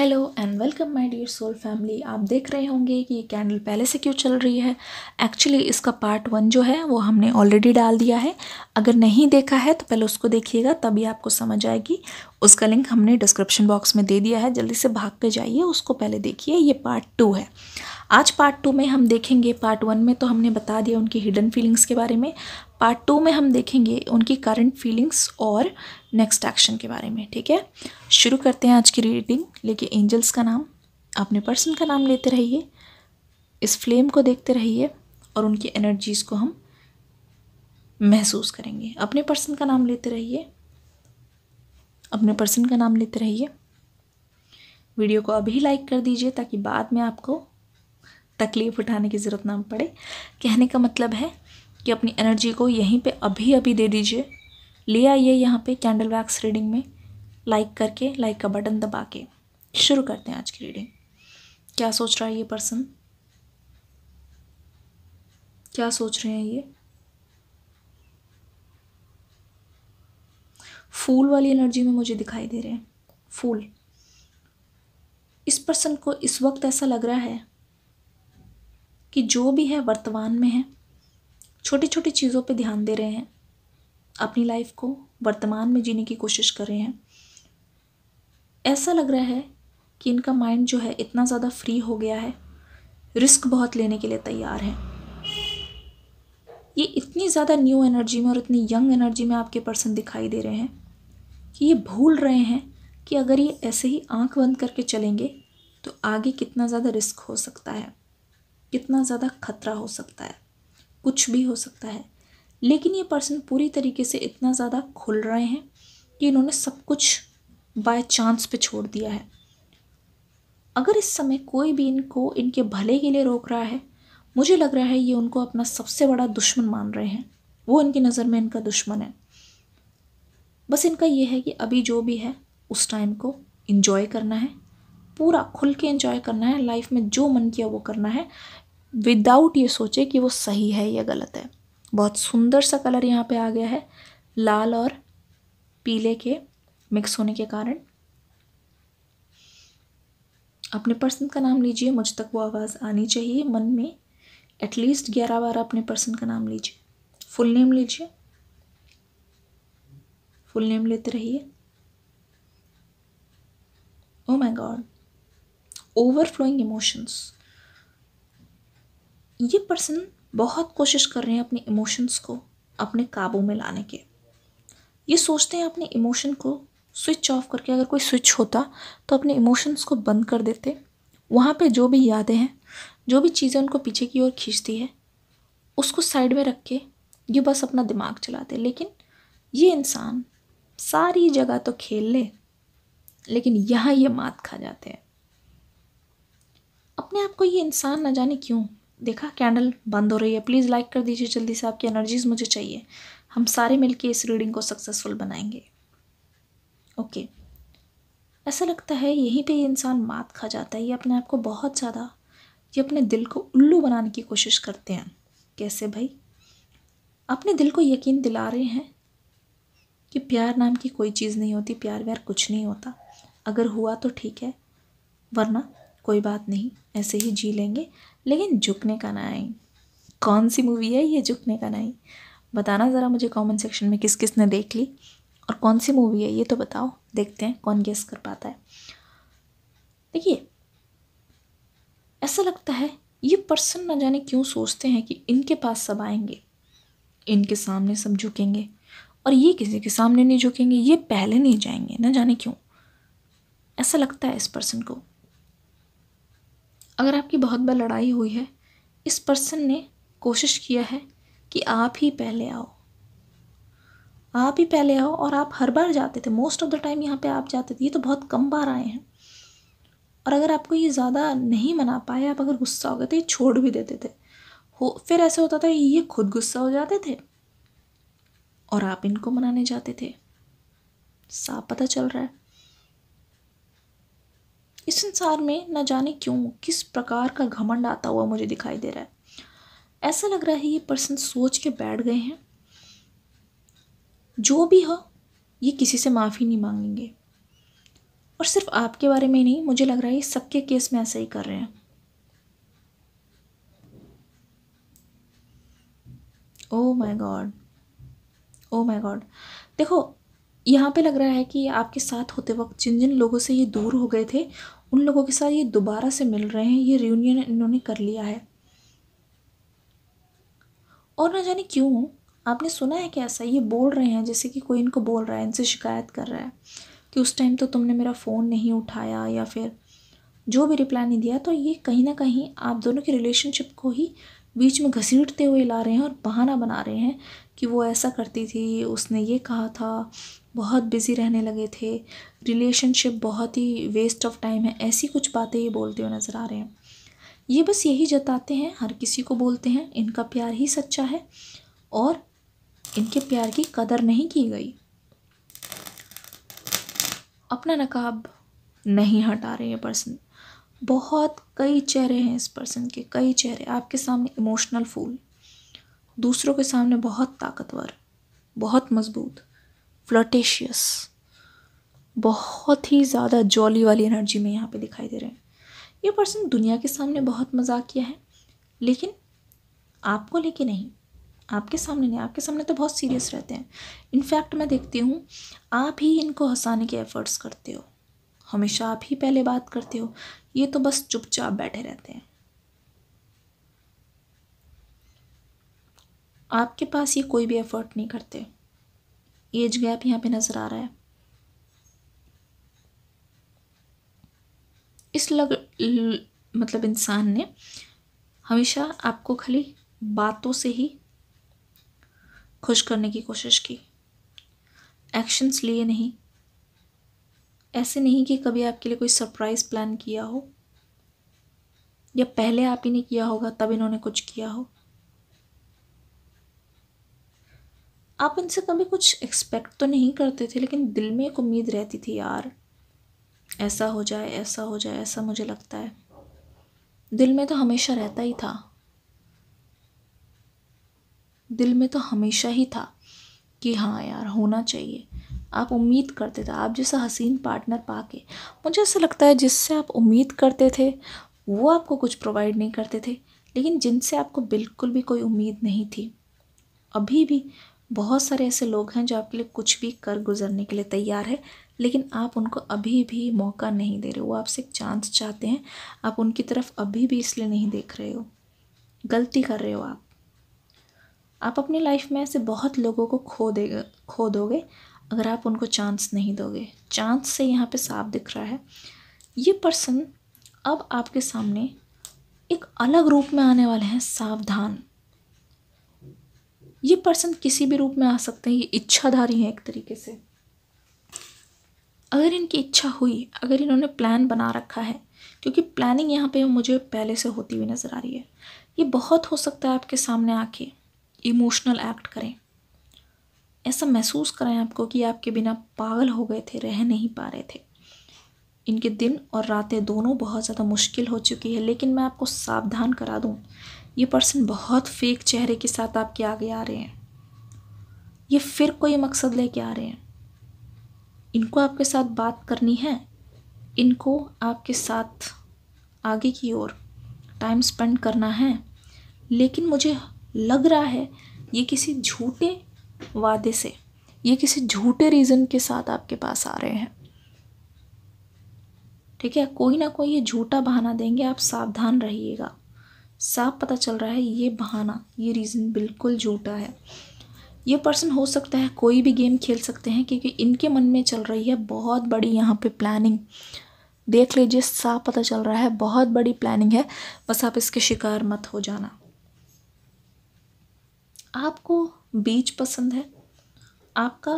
hello and welcome my dear soul family आप देख रहे होंगे कि ये कैंडल पहले से क्यों चल रही है एक्चुअली इसका पार्ट वन जो है वो हमने ऑलरेडी डाल दिया है अगर नहीं देखा है तो पहले उसको देखिएगा तभी आपको समझ आएगी उसका लिंक हमने डिस्क्रिप्शन बॉक्स में दे दिया है जल्दी से भाग के जाइए उसको पहले देखिए ये पार्ट टू है आज पार्ट टू में हम देखेंगे पार्ट वन में तो हमने बता दिया उनकी हिडन फीलिंग्स के बारे में पार्ट टू में हम देखेंगे उनकी करंट फीलिंग्स और नेक्स्ट एक्शन के बारे में ठीक है शुरू करते हैं आज की रीडिंग लेके एंजल्स का नाम अपने पर्सन का नाम लेते रहिए इस फ्लेम को देखते रहिए और उनकी एनर्जीज़ को हम महसूस करेंगे अपने पर्सन का नाम लेते रहिए अपने पर्सन का नाम लेते रहिए वीडियो को अभी लाइक कर दीजिए ताकि बाद में आपको तकलीफ़ उठाने की ज़रूरत ना पड़े कहने का मतलब है कि अपनी एनर्जी को यहीं पे अभी अभी दे दीजिए ले आइए यहाँ पे कैंडल वैक्स रीडिंग में लाइक करके लाइक का बटन दबा के शुरू करते हैं आज की रीडिंग क्या सोच रहा है ये पर्सन क्या सोच रहे हैं ये फूल वाली एनर्जी में मुझे दिखाई दे रहे हैं फूल इस पर्सन को इस वक्त ऐसा लग रहा है कि जो भी है वर्तमान में है छोटी छोटी चीज़ों पे ध्यान दे रहे हैं अपनी लाइफ को वर्तमान में जीने की कोशिश कर रहे हैं ऐसा लग रहा है कि इनका माइंड जो है इतना ज़्यादा फ्री हो गया है रिस्क बहुत लेने के लिए तैयार हैं ये इतनी ज़्यादा न्यू एनर्जी में और इतनी यंग एनर्जी में आपके पर्सन दिखाई दे रहे हैं कि ये भूल रहे हैं कि अगर ये ऐसे ही आंख बंद करके चलेंगे तो आगे कितना ज़्यादा रिस्क हो सकता है कितना ज़्यादा खतरा हो सकता है कुछ भी हो सकता है लेकिन ये पर्सन पूरी तरीके से इतना ज़्यादा खुल रहे हैं कि इन्होंने सब कुछ बाय चांस पे छोड़ दिया है अगर इस समय कोई भी इनको इनके भले के लिए रोक रहा है मुझे लग रहा है ये उनको अपना सबसे बड़ा दुश्मन मान रहे हैं वो इनकी नज़र में इनका दुश्मन है बस इनका ये है कि अभी जो भी है उस टाइम को इन्जॉय करना है पूरा खुल के इन्जॉय करना है लाइफ में जो मन किया वो करना है विदाउट ये सोचे कि वो सही है या गलत है बहुत सुंदर सा कलर यहाँ पे आ गया है लाल और पीले के मिक्स होने के कारण अपने पर्सन का नाम लीजिए मुझ तक वो आवाज़ आनी चाहिए मन में एटलीस्ट ग्यारह बार अपने पर्सन का नाम लीजिए फुल नेम लीजिए फुल नेम लेते रहिए oh my god overflowing emotions ये पर्सन बहुत कोशिश कर रहे हैं अपने इमोशंस को अपने काबू में लाने के ये सोचते हैं अपने इमोशन को स्विच ऑफ करके अगर कोई स्विच होता तो अपने इमोशंस को बंद कर देते वहाँ पे जो भी यादें हैं जो भी चीज़ें उनको पीछे की ओर खींचती है उसको साइड में रख के ये बस अपना दिमाग चलाते लेकिन ये इंसान सारी जगह तो खेल ले लेकिन यहाँ ये मात खा जाते हैं अपने आप को ये इंसान ना जाने क्यों देखा कैंडल बंद हो रही है प्लीज़ लाइक कर दीजिए जल्दी से आपकी एनर्जीज़ मुझे चाहिए हम सारे मिलके इस रीडिंग को सक्सेसफुल बनाएंगे ओके ऐसा लगता है यहीं पे ये इंसान मात खा जाता है ये अपने आप को बहुत ज़्यादा ये अपने दिल को उल्लू बनाने की कोशिश करते हैं कैसे भाई अपने दिल को यकीन दिला रहे हैं कि प्यार नाम की कोई चीज़ नहीं होती प्यार व्यार कुछ नहीं होता अगर हुआ तो ठीक है वरना कोई बात नहीं ऐसे ही जी लेंगे लेकिन झुकने का ना आई कौन सी मूवी है ये झुकने का ना आई बताना ज़रा मुझे कमेंट सेक्शन में किस किस ने देख ली और कौन सी मूवी है ये तो बताओ देखते हैं कौन गेस कर पाता है देखिए ऐसा लगता है ये पर्सन ना जाने क्यों सोचते हैं कि इनके पास सब आएंगे इनके सामने सब झुकेंगे और ये किसी के सामने नहीं झुकेंगे ये पहले नहीं जाएंगे ना जाने क्यों ऐसा लगता है इस पर्सन को अगर आपकी बहुत बार लड़ाई हुई है इस पर्सन ने कोशिश किया है कि आप ही पहले आओ आप ही पहले आओ और आप हर बार जाते थे मोस्ट ऑफ द टाइम यहाँ पे आप जाते थे ये तो बहुत कम बार आए हैं और अगर आपको ये ज़्यादा नहीं मना पाए आप अगर गुस्सा हो गए तो ये छोड़ भी देते थे हो फिर ऐसे होता था ये खुद गुस्सा हो जाते थे और आप इनको मनाने जाते थे साफ पता चल रहा है इस संसार में न जाने क्यों किस प्रकार का घमंड आता हुआ मुझे दिखाई दे रहा है ऐसा लग रहा है ये पर्सन सोच के बैठ गए हैं जो भी हो ये किसी से माफ़ी नहीं मांगेंगे और सिर्फ आपके बारे में नहीं मुझे लग रहा है ये सबके केस में ऐसा ही कर रहे हैं oh my god oh my god देखो यहाँ पे लग रहा है कि आपके साथ होते वक्त जिन जिन लोगों से ये दूर हो गए थे उन लोगों के साथ ये दोबारा से मिल रहे हैं ये रियूनियन इन्होंने कर लिया है और ना जाने क्यों आपने सुना है कि ऐसा ये बोल रहे हैं जैसे कि कोई इनको बोल रहा है इनसे शिकायत कर रहा है कि उस टाइम तो तुमने मेरा फ़ोन नहीं उठाया या फिर जो भी रिप्लाई नहीं दिया तो ये कहीं ना कहीं आप दोनों के रिलेशनशिप को ही बीच में घसीटते हुए ला रहे हैं और बहाना बना रहे हैं कि वो ऐसा करती थी उसने ये कहा था बहुत बिज़ी रहने लगे थे रिलेशनशिप बहुत ही वेस्ट ऑफ टाइम है ऐसी कुछ बातें ये बोलते हुए नज़र आ रहे हैं ये बस यही जताते हैं हर किसी को बोलते हैं इनका प्यार ही सच्चा है और इनके प्यार की कदर नहीं की गई अपना नकाब नहीं हटा रहे ये पर्सन बहुत कई चेहरे हैं इस पर्सन के कई चेहरे आपके सामने इमोशनल फूल दूसरों के सामने बहुत ताकतवर बहुत मजबूत फ्लोटेशियस बहुत ही ज़्यादा जॉली वाली एनर्जी में यहाँ पे दिखाई दे रहे हैं ये पर्सन दुनिया के सामने बहुत मजाक किया है लेकिन आपको लेके नहीं आपके सामने नहीं आपके सामने तो बहुत सीरियस रहते हैं इनफैक्ट मैं देखती हूँ आप ही इनको हंसाने के एफर्ट्स करते हो हमेशा आप ही पहले बात करते हो ये तो बस चुपचाप बैठे रहते हैं आपके पास ये कोई भी एफर्ट नहीं करते एज गैप यहाँ पे नज़र आ रहा है इस लग ल, मतलब इंसान ने हमेशा आपको खाली बातों से ही खुश करने की कोशिश की एक्शंस लिए नहीं ऐसे नहीं कि कभी आपके लिए कोई सरप्राइज़ प्लान किया हो या पहले आप ही ने किया होगा तब इन्होंने कुछ किया हो आप उनसे कभी कुछ एक्सपेक्ट तो नहीं करते थे लेकिन दिल में एक उम्मीद रहती थी यार ऐसा हो जाए ऐसा हो जाए ऐसा मुझे लगता है दिल में तो हमेशा रहता ही था दिल में तो हमेशा ही था कि हाँ यार होना चाहिए आप उम्मीद करते थे आप जैसा हसीन पार्टनर पाके मुझे ऐसा लगता है जिससे आप उम्मीद करते थे वो आपको कुछ प्रोवाइड नहीं करते थे लेकिन जिनसे आपको बिल्कुल भी कोई उम्मीद नहीं थी अभी भी बहुत सारे ऐसे लोग हैं जो आपके लिए कुछ भी कर गुजरने के लिए तैयार है लेकिन आप उनको अभी भी मौका नहीं दे रहे वो आपसे एक चांस चाहते हैं आप उनकी तरफ अभी भी इसलिए नहीं देख रहे हो गलती कर रहे हो आप आप अपनी लाइफ में ऐसे बहुत लोगों को खो दे खो दोगे अगर आप उनको चांस नहीं दोगे चांस से यहाँ पे साफ दिख रहा है ये पर्सन अब आपके सामने एक अलग रूप में आने वाले हैं सावधान ये पर्सन किसी भी रूप में आ सकते हैं ये इच्छाधारी हैं एक तरीके से अगर इनकी इच्छा हुई अगर इन्होंने प्लान बना रखा है क्योंकि प्लानिंग यहाँ पे मुझे पहले से होती हुई नज़र आ रही है ये बहुत हो सकता है आपके सामने आके इमोशनल एक्ट करें ऐसा महसूस कराएं आपको कि आपके बिना पागल हो गए थे रह नहीं पा रहे थे इनके दिन और रातें दोनों बहुत ज़्यादा मुश्किल हो चुकी है लेकिन मैं आपको सावधान करा दूँ ये पर्सन बहुत फेक चेहरे के साथ आपके आगे आ रहे हैं ये फिर कोई मकसद लेके आ रहे हैं इनको आपके साथ बात करनी है इनको आपके साथ आगे की ओर टाइम स्पेंड करना है लेकिन मुझे लग रहा है ये किसी झूठे वादे से ये किसी झूठे रीज़न के साथ आपके पास आ रहे हैं ठीक है कोई ना कोई ये झूठा बहाना देंगे आप सावधान रहिएगा साफ पता चल रहा है ये बहाना ये रीज़न बिल्कुल झूठा है ये पर्सन हो सकता है कोई भी गेम खेल सकते हैं क्योंकि इनके मन में चल रही है बहुत बड़ी यहाँ पे प्लानिंग देख लीजिए साफ पता चल रहा है बहुत बड़ी प्लानिंग है बस आप इसके शिकार मत हो जाना आपको बीच पसंद है आपका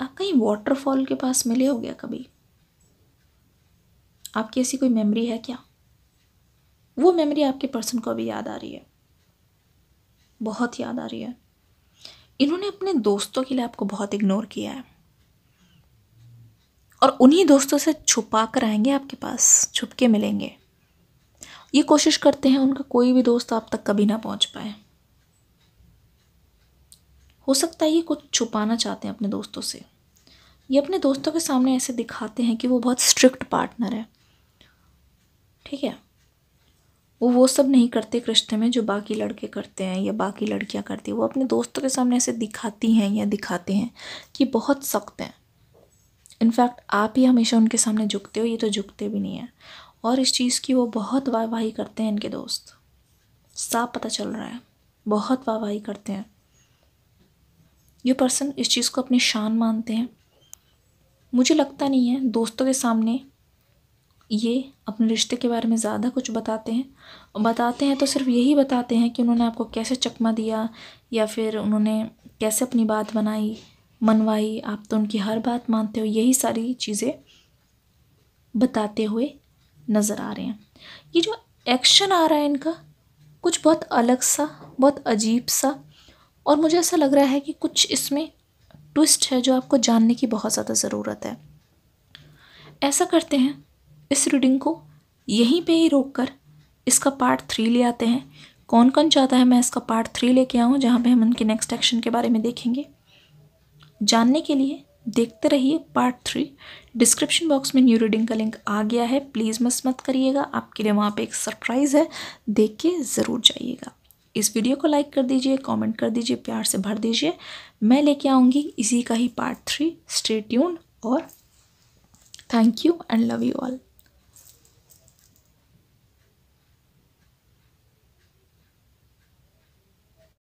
आप कहीं वाटरफॉल के पास मिले हो गया कभी आपकी ऐसी कोई मेमोरी है क्या वो मेमोरी आपके पर्सन को अभी याद आ रही है बहुत याद आ रही है इन्होंने अपने दोस्तों के लिए आपको बहुत इग्नोर किया है और उन्हीं दोस्तों से छुपा कर आएंगे आपके पास छुप के मिलेंगे ये कोशिश करते हैं उनका कोई भी दोस्त आप तक कभी ना पहुंच पाए हो सकता है ये कुछ छुपाना चाहते हैं अपने दोस्तों से ये अपने दोस्तों के सामने ऐसे दिखाते हैं कि वो बहुत स्ट्रिक्ट पार्टनर है ठीक है वो वो सब नहीं करते रिश्ते में जो बाकी लड़के करते हैं या बाकी लड़कियां करती हैं वो अपने दोस्तों के सामने ऐसे दिखाती हैं या दिखाते हैं कि बहुत सख्त हैं इनफैक्ट आप ही हमेशा उनके सामने झुकते हो ये तो झुकते भी नहीं हैं और इस चीज़ की वो बहुत वाहवाही करते हैं इनके दोस्त साफ पता चल रहा है बहुत वाहवाही करते हैं ये पर्सन इस चीज़ को अपनी शान मानते हैं मुझे लगता नहीं है दोस्तों के सामने ये अपने रिश्ते के बारे में ज़्यादा कुछ बताते हैं बताते हैं तो सिर्फ यही बताते हैं कि उन्होंने आपको कैसे चकमा दिया या फिर उन्होंने कैसे अपनी बात बनाई मनवाई आप तो उनकी हर बात मानते हो यही सारी चीज़ें बताते हुए नज़र आ रहे हैं ये जो एक्शन आ रहा है इनका कुछ बहुत अलग सा बहुत अजीब सा और मुझे ऐसा लग रहा है कि कुछ इसमें ट्विस्ट है जो आपको जानने की बहुत ज़्यादा ज़रूरत है ऐसा करते हैं इस रीडिंग को यहीं पे ही रोक कर इसका पार्ट थ्री ले आते हैं कौन कौन चाहता है मैं इसका पार्ट थ्री लेके आऊँ जहाँ पे हम उनके नेक्स्ट एक्शन के बारे में देखेंगे जानने के लिए देखते रहिए पार्ट थ्री डिस्क्रिप्शन बॉक्स में न्यू रीडिंग का लिंक आ गया है प्लीज़ मिस मत करिएगा आपके लिए वहाँ पे एक सरप्राइज़ है देख के ज़रूर जाइएगा इस वीडियो को लाइक कर दीजिए कमेंट कर दीजिए प्यार से भर दीजिए मैं लेके आऊँगी इसी का ही पार्ट थ्री स्टे ट्यून और thank you and love you all